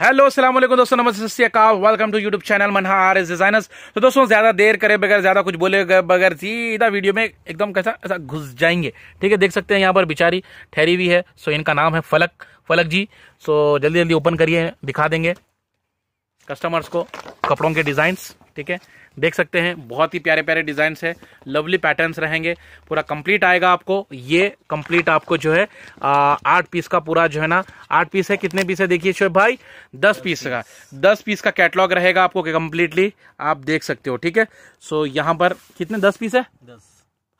hello वालेकुम दोस्तों नमस्ते सत्याकाल welcome to YouTube channel Manha R S designers तो दोस्तों ज़्यादा देर करे बगैर ज़्यादा कुछ बोले बगैर सीधा वीडियो में एकदम कैसा ऐसा घुस जाएंगे ठीक है देख सकते हैं यहाँ पर बिचारी ठहरी हुई है सो इनका नाम है फलक फलक जी सो जल्दी जल्दी ओपन करिए दिखा देंगे कस्टमर्स को कपड़ों के डिज़ाइंस ठीक है देख सकते हैं बहुत ही प्यारे प्यारे डिजाइन है लवली पैटर्न्स रहेंगे पूरा कंप्लीट आएगा आपको ये कंप्लीट आपको जो है आठ पीस का पूरा जो है ना आठ पीस है कितने पीस है देखिए शोब भाई दस पीस का दस पीस का कैटलॉग रहेगा आपको कंप्लीटली आप देख सकते हो ठीक है सो यहाँ पर कितने दस पीस है दस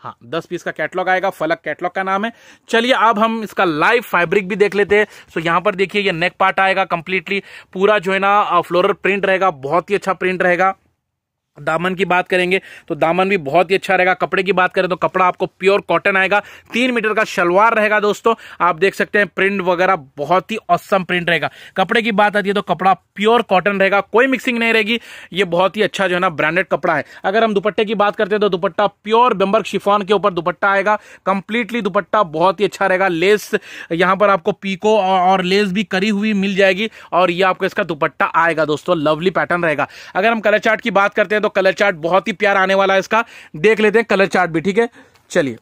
हाँ दस पीस का कैटलॉग आएगा फलक कैटलॉग का नाम है चलिए अब हम इसका लाइव फैब्रिक भी देख लेते हैं सो यहाँ पर देखिए ये नेक पार्ट आएगा कंप्लीटली पूरा जो है ना फ्लोरल प्रिंट रहेगा बहुत ही अच्छा प्रिंट रहेगा दामन की बात करेंगे तो दामन भी बहुत ही अच्छा रहेगा कपड़े की बात करें तो कपड़ा आपको प्योर कॉटन आएगा तीन मीटर का शलवार रहेगा दोस्तों आप देख सकते हैं प्रिंट वगैरह बहुत ही औसम प्रिंट रहेगा कपड़े की बात आती है तो कपड़ा प्योर कॉटन रहेगा कोई मिक्सिंग नहीं रहेगी ये बहुत ही अच्छा जो है ना ब्रांडेड कपड़ा है अगर हम दुपट्टे की बात करते हैं तो दुपट्टा प्योर बेम्बर शिफॉन के ऊपर दुपट्टा आएगा कंप्लीटली दुपट्टा बहुत ही अच्छा रहेगा लेस यहाँ पर आपको पीको और लेस भी करी हुई मिल जाएगी और ये आपको इसका दुपट्टा आएगा दोस्तों लवली पैटर्न रहेगा अगर हम कलर चार्ट की बात करते हैं तो कलर चार्ट बहुत ही प्यार आने वाला है इसका देख लेते हैं कलर चार्ट भी ठीक है चलिए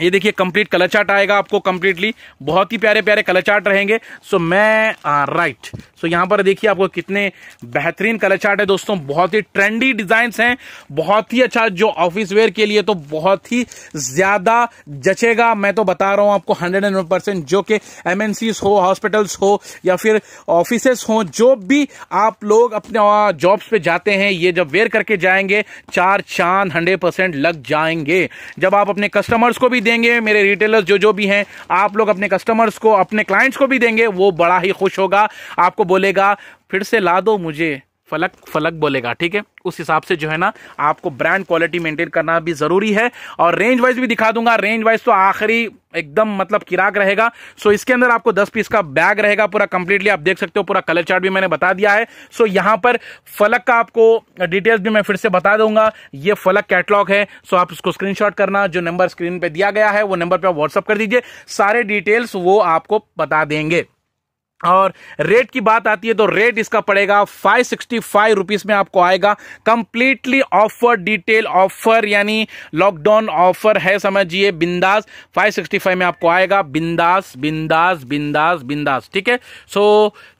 ये देखिए कंप्लीट कलर चार्ट आएगा आपको कंप्लीटली बहुत ही प्यारे प्यारे कलर चार्ट रहेंगे सो मैं आ, राइट सो यहाँ पर देखिए आपको कितने बेहतरीन कलर चार्ट है दोस्तों बहुत ही ट्रेंडी डिजाइन हैं बहुत ही अच्छा जो ऑफिस वेयर के लिए तो बहुत ही ज्यादा जचेगा मैं तो बता रहा हूँ आपको हंड्रेड एंड परसेंट जो कि एम हो हॉस्पिटल्स हो या फिर ऑफिस हो जो भी आप लोग अपने जॉब्स पे जाते हैं ये जब वेयर करके जाएंगे चार चांद हंड्रेड लग जाएंगे जब आप अपने कस्टमर्स को भी देंगे मेरे रिटेलर्स जो जो भी हैं आप लोग अपने कस्टमर्स को अपने क्लाइंट्स को भी देंगे वो बड़ा ही खुश होगा आपको बोलेगा फिर से ला दो मुझे फलक फलक बोलेगा ठीक है उस हिसाब से जो है ना आपको ब्रांड क्वालिटी मेंटेन करना भी जरूरी है और रेंज वाइज भी दिखा दूंगा रेंज वाइज तो आखिरी एकदम मतलब किराक रहेगा सो इसके अंदर आपको 10 पीस का बैग रहेगा पूरा कंप्लीटली आप देख सकते हो पूरा कलर चार्ट भी मैंने बता दिया है सो यहां पर फलक का आपको डिटेल्स भी मैं फिर से बता दूंगा ये फलक कैटलॉग है सो आप उसको स्क्रीनशॉट करना जो नंबर स्क्रीन पर दिया गया है वो नंबर पर आप व्हाट्सअप कर दीजिए सारे डिटेल्स वो आपको बता देंगे और रेट की बात आती है तो रेट इसका पड़ेगा फाइव सिक्सटी फाइव रुपीज में आपको आएगा कंप्लीटली ऑफर डिटेल ऑफर यानी लॉकडाउन ऑफर है समझिए बिंदास फाइव सिक्सटी फाइव में आपको आएगा बिंदास बिंदास बिंदास बिंदास ठीक है सो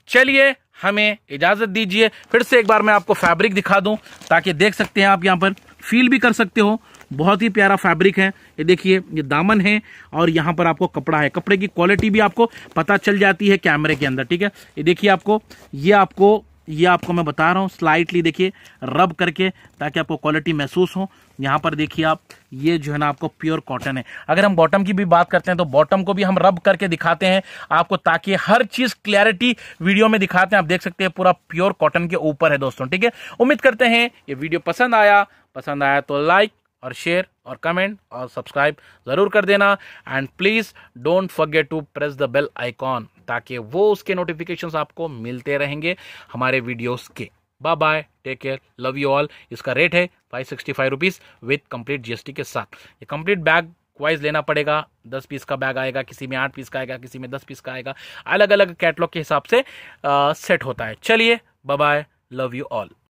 चलिए हमें इजाजत दीजिए फिर से एक बार मैं आपको फैब्रिक दिखा दूं ताकि देख सकते हैं आप यहां पर फील भी कर सकते हो बहुत ही प्यारा फैब्रिक है ये देखिए ये दामन है और यहाँ पर आपको कपड़ा है कपड़े की क्वालिटी भी आपको पता चल जाती है कैमरे के अंदर ठीक है ये देखिए आपको ये आपको ये आपको मैं बता रहा हूँ स्लाइटली देखिए रब करके ताकि आपको क्वालिटी महसूस हो यहाँ पर देखिए आप ये जो है ना आपको प्योर कॉटन है अगर हम बॉटम की भी बात करते हैं तो बॉटम को भी हम रब करके दिखाते हैं आपको ताकि हर चीज क्लैरिटी वीडियो में दिखाते हैं आप देख सकते हैं पूरा प्योर कॉटन के ऊपर है दोस्तों ठीक है उम्मीद करते हैं ये वीडियो पसंद आया पसंद आया तो लाइक और शेयर और कमेंट और सब्सक्राइब ज़रूर कर देना and please don't forget to press the bell icon ताकि वो उसके नोटिफिकेशंस आपको मिलते रहेंगे हमारे वीडियोस के bye bye take care love you all इसका रेट है five sixty five rupees with complete GST के साथ ये कंप्लीट बैग वाइज लेना पड़ेगा दस पीस का बैग आएगा किसी में आठ पीस का आएगा किसी में दस पीस का आएगा अलग अलग कैटलॉग के हिसाब से आ, सेट होता है चलिए bye bye love you all